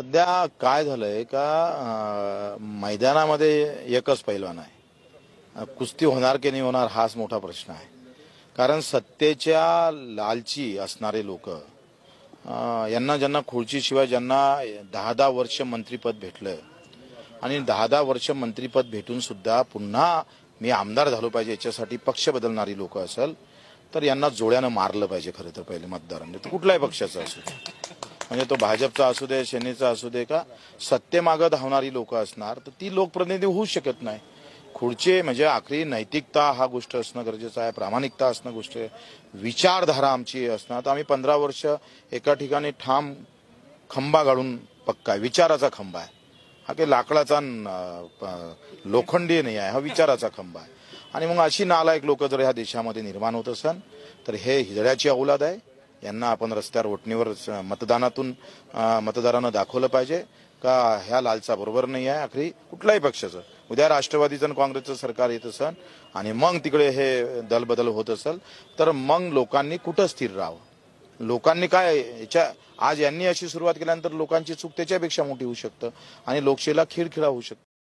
सध्या काय झालंय का मैदानामध्ये एकच पैलवान आहे कुस्ती होणार की नाही होणार हाच मोठा प्रश्न आहे कारण सत्तेच्या लालची असणारे लोक यांना ज्यांना खुर्चीशिवाय ज्यांना दहा दहा वर्ष मंत्रीपद भेटलं आणि दहा दहा वर्ष मंत्रीपद भेटून सुद्धा पुन्हा मी आमदार झालो पाहिजे याच्यासाठी पक्ष बदलणारी लोक असेल तर यांना जोड्यानं मारलं पाहिजे खरं तर पहिले मतदारांनी कुठल्याही पक्षाचं असेल म्हणजे तो भाजपचा असू दे सेनेचा असू दे का सत्तेमागं धावणारी लोक असणार तर ती लोकप्रतिनिधी होऊ शकत नाही खुडचे म्हणजे आखरी नैतिकता हा गोष्ट असणं गरजेचं आहे प्रामाणिकता असणं गोष्ट विचारधारा आमची असणार तर आम्ही पंधरा वर्ष एका ठिकाणी ठाम खंबा घालून पक्का आहे विचाराचा खंबा आहे हा काही लाकडाचा लोखंडी नाही आहे हा विचाराचा खंबा आहे आणि मग अशी नालायक लोक जर ह्या देशामध्ये निर्माण होत असन तर हे हिजड्याची औलाद आहे यांना आपण रस्त्यावर ओटणीवर मतदानातून मतदारांना दाखवलं पाहिजे का ह्या लालचा बरोबर नाही आहे अखरी कुठल्याही पक्षाचं उद्या राष्ट्रवादीचं आणि काँग्रेसचं सरकार येत असेल आणि मग तिकडे हे दलबदल होत असेल तर मग लोकांनी कुठं स्थिर राहावं लोकांनी काय याच्या आज यांनी अशी सुरुवात केल्यानंतर लोकांची चूक त्याच्यापेक्षा मोठी होऊ शकतं आणि लोकशाहीला खिळखिळा होऊ शकतो